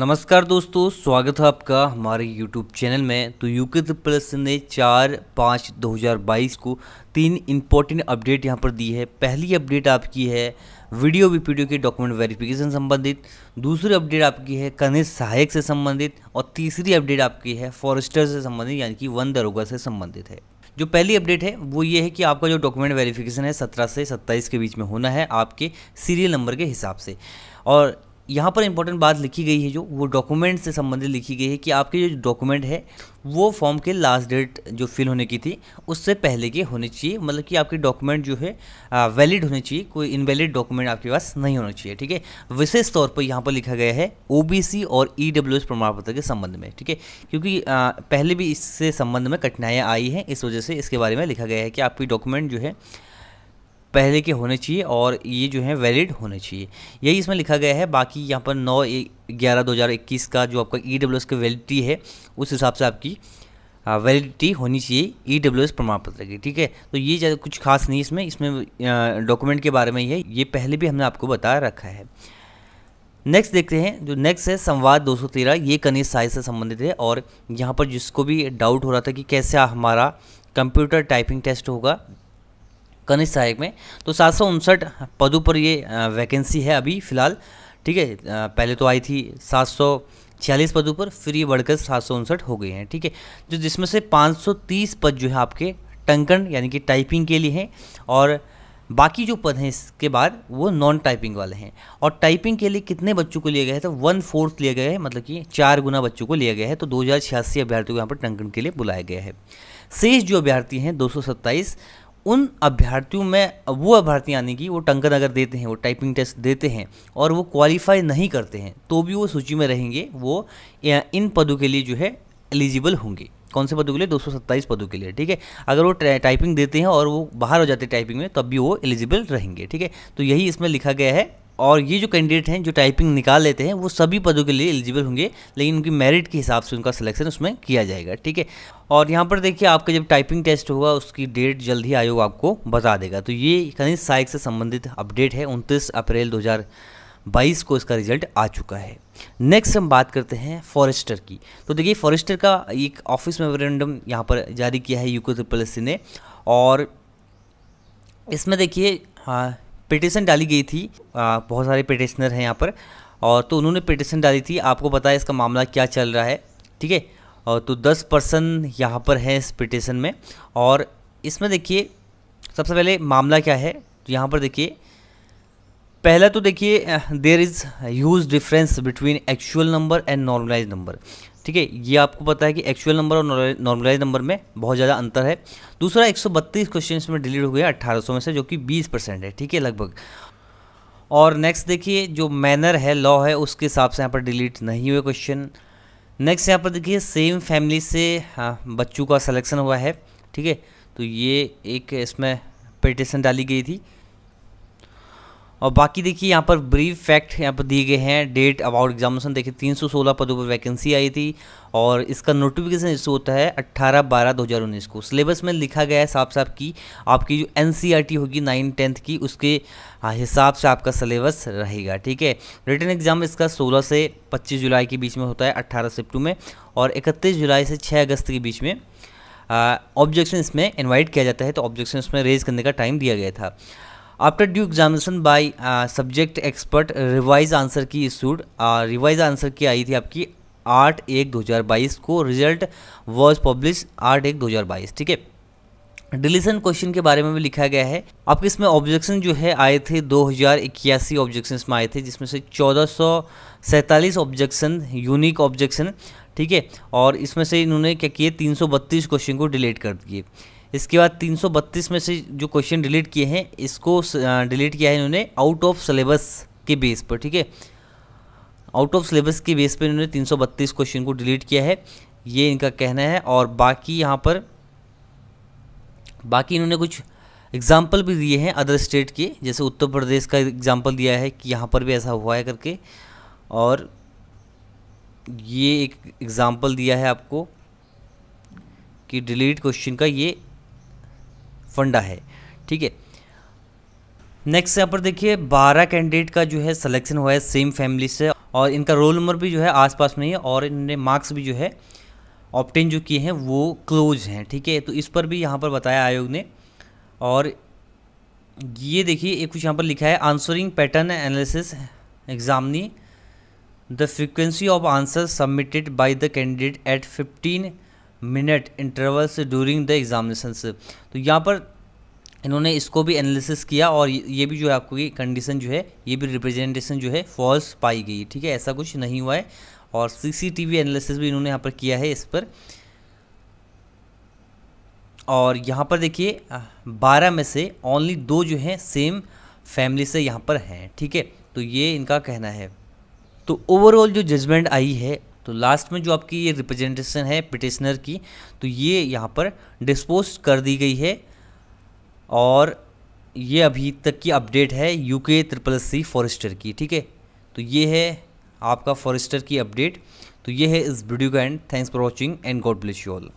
नमस्कार दोस्तों स्वागत है आपका हमारे यूट्यूब चैनल में तो यूके प्लस ने चार पाँच 2022 को तीन इम्पोर्टेंट अपडेट यहां पर दी है पहली अपडेट आपकी है वीडियो वीपीडीओ के डॉक्यूमेंट वेरिफिकेशन संबंधित दूसरी अपडेट आपकी है कनिष्ठ सहायक से संबंधित और तीसरी अपडेट आपकी है फॉरेस्टर से संबंधित यानी कि वन दरोगा से संबंधित है जो पहली अपडेट है वो ये है कि आपका जो डॉक्यूमेंट वेरिफिकेशन है 17 से 27 के बीच में होना है आपके सीरियल नंबर के हिसाब से और यहाँ पर इंपॉर्टेंट बात लिखी गई है जो वो डॉक्यूमेंट से संबंधित लिखी गई है कि आपके जो डॉक्यूमेंट है वो फॉर्म के लास्ट डेट जो फिल होने की थी उससे पहले के होने चाहिए मतलब कि आपके डॉक्यूमेंट जो है वैलिड होने चाहिए कोई इनवैलिड डॉक्यूमेंट आपके पास नहीं होना चाहिए ठीक है विशेष तौर पर यहाँ पर लिखा गया है ओ और ई e प्रमाण पत्र के संबंध में ठीक है क्योंकि आ, पहले भी इससे संबंध में कठिनाइयाँ आई हैं इस वजह से इसके बारे में लिखा गया है कि आपकी डॉक्यूमेंट जो है पहले के होने चाहिए और ये जो है वैलिड होने चाहिए यही इसमें लिखा गया है बाकी यहाँ पर नौ ग्यारह दो हज़ार इक्कीस का जो आपका ई डब्ल्यू एस की वैलिडिटी है उस हिसाब से आपकी वैलिडिटी हाँ, होनी चाहिए ई डब्ल्यू एस प्रमाण पत्र की ठीक है तो ये ज़्यादा कुछ खास नहीं इसमें इसमें डॉक्यूमेंट के बारे में ही है ये पहले भी हमने आपको बता रखा है नेक्स्ट देखते हैं जो नेक्स्ट है संवाद 213 ये कनिष्ठ साइज से संबंधित है और यहाँ पर जिसको भी डाउट हो रहा था कि कैसे हमारा कंप्यूटर टाइपिंग टेस्ट होगा कनिष्ठ सहायक में तो सात सौ उनसठ पदों पर ये वैकेंसी है अभी फ़िलहाल ठीक है पहले तो आई थी सात सौ छियालीस पदों पर फिर ये बढ़कर सात सौ उनसठ हो गई हैं ठीक है जो तो जिसमें से पाँच सौ तीस पद जो है आपके टंकन यानी कि टाइपिंग के लिए हैं और बाकी जो पद हैं इसके बाद वो नॉन टाइपिंग वाले हैं और टाइपिंग के लिए कितने बच्चों को लिया गया है तो वन फोर्थ लिया गया है मतलब कि चार गुना बच्चों को लिया गया है तो दो हज़ार छियासी अभ्यर्थियों को यहाँ पर टंकन के लिए बुलाया गया है शेष जो अभ्यर्थी हैं दो सौ सत्ताईस उन अभ्यर्थियों में वो अभ्यर्थी यानी कि वो टंकन अगर देते हैं वो टाइपिंग टेस्ट देते हैं और वो क्वालिफाई नहीं करते हैं तो भी वो सूची में रहेंगे वो इन पदों के लिए जो है एलिजिबल होंगे कौन से पदों के लिए दो पदों के लिए ठीक है अगर वो टाइपिंग देते हैं और वो बाहर हो जाते हैं टाइपिंग में तब भी वो एलिजिबल रहेंगे ठीक है तो यही इसमें लिखा गया है और ये जो कैंडिडेट हैं जो टाइपिंग निकाल लेते हैं वो सभी पदों के लिए एलिजिबल होंगे लेकिन उनकी मेरिट के हिसाब से उनका सिलेक्शन उसमें किया जाएगा ठीक है और यहाँ पर देखिए आपका जब टाइपिंग टेस्ट होगा उसकी डेट जल्द ही आयोग आपको बता देगा तो ये कहीं सहायक से संबंधित अपडेट है उनतीस अप्रैल दो 22 को इसका रिजल्ट आ चुका है नेक्स्ट हम बात करते हैं फॉरेस्टर की तो देखिए फॉरेस्टर का एक ऑफिस मेमोरेंडम यहाँ पर जारी किया है यूको ट्रिपल एस ने और इसमें देखिए हाँ पिटिशन डाली गई थी आ, बहुत सारे पिटिशनर हैं यहाँ पर और तो उन्होंने पिटिशन डाली थी आपको पता है इसका मामला क्या चल रहा है ठीक है और तो दस पर्सन यहाँ पर हैं इस पिटिशन में और इसमें देखिए सबसे पहले मामला क्या है तो यहाँ पर देखिए पहला तो देखिए there is huge difference between actual number and normalise number ठीक है ये आपको पता है कि एक्चुअल नंबर और नॉर्मलाइज नंबर में बहुत ज़्यादा अंतर है दूसरा 132 क्वेश्चंस में डिलीट हो गया 1800 में से जो कि 20 परसेंट है ठीक है लगभग और नेक्स्ट देखिए जो मैनर है लॉ है उसके हिसाब से यहाँ पर डिलीट नहीं हुए क्वेश्चन नेक्स्ट यहाँ पर देखिए सेम फैमिली से हाँ, बच्चों का सलेक्शन हुआ है ठीक है तो ये एक इसमें पेटिशन डाली गई थी और बाकी देखिए यहाँ पर ब्रीफ फैक्ट यहाँ पर दिए गए हैं डेट अबाउट एग्जामिनेशन देखिए 316 पदों पर वैकेंसी आई थी और इसका नोटिफिकेशन इशू होता है 18 बारह 2019 को सिलेबस में लिखा गया है साफ साफ कि आपकी जो एन e होगी नाइन टेंथ की उसके हिसाब से आपका सिलेबस रहेगा ठीक है रिटर्न एग्ज़ाम इसका सोलह से पच्चीस जुलाई के बीच में होता है अट्ठारह सेप्टू में और इकतीस जुलाई से छः अगस्त के बीच में ऑब्जेक्शन इसमें इन्वाइट किया जाता है तो ऑब्जेक्शन इसमें रेज करने का टाइम दिया गया था after due examination by subject expert revise answer key issued revise answer key आई थी आपकी आठ एक दो हज़ार बाईस को रिजल्ट वॉज पब्लिश आठ एक दो हज़ार बाईस ठीक है डिलीशन क्वेश्चन के बारे में भी लिखा गया है आपके इसमें ऑब्जेक्शन जो है आए थे दो हज़ार इक्यासी ऑब्जेक्शन में आए थे जिसमें से चौदह सौ सैंतालीस ऑब्जेक्शन यूनिक ऑब्जेक्शन ठीक है और इसमें से इन्होंने क्या किए तीन सौ बत्तीस क्वेश्चन को डिलीट कर दिए इसके बाद 332 में से जो क्वेश्चन डिलीट किए हैं इसको डिलीट किया है इन्होंने आउट ऑफ सिलेबस के बेस पर ठीक है आउट ऑफ सिलेबस के बेस पर इन्होंने 332 क्वेश्चन को डिलीट किया है ये इनका कहना है और बाकी यहाँ पर बाकी इन्होंने कुछ एग्ज़ाम्पल भी दिए हैं अदर स्टेट के जैसे उत्तर प्रदेश का एग्ज़ाम्पल दिया है कि यहाँ पर भी ऐसा हुआ है करके और ये एक एग्ज़ाम्पल दिया है आपको कि डिलीट क्वेश्चन का ये फंडा है ठीक है नेक्स्ट यहाँ पर देखिए बारह कैंडिडेट का जो है सिलेक्शन हुआ है सेम फैमिली से और इनका रोल नंबर भी जो है आसपास में ही है और इनने मार्क्स भी जो है ऑप्टेन जो किए हैं वो क्लोज हैं ठीक है तो इस पर भी यहाँ पर बताया आयोग ने और ये देखिए एक कुछ यहाँ पर लिखा है answering pattern analysis examine the frequency of answer submitted by the candidate at fifteen minute intervals during the examinations तो यहाँ पर इन्होंने इसको भी एनालिसिस किया और ये भी जो है आपको कंडीशन जो है ये भी रिप्रेजेंटेशन जो है फॉल्स पाई गई ठीक है ऐसा कुछ नहीं हुआ है और सीसीटीवी एनालिसिस भी इन्होंने यहाँ पर किया है इस पर और यहाँ पर देखिए बारह में से ओनली दो जो हैं सेम फैमिली से यहाँ पर हैं ठीक है तो ये इनका कहना है तो ओवरऑल जो जजमेंट आई है तो लास्ट में जो आपकी ये रिप्रेजेंटेशन है पिटिशनर की तो ये यहाँ पर डिस्पोज कर दी गई है और ये अभी तक की अपडेट है यू के ट्रिपल सी फॉरेस्टर की ठीक है तो ये है आपका फॉरेस्टर की अपडेट तो ये है इस वीडियो का end thanks for watching and God bless you all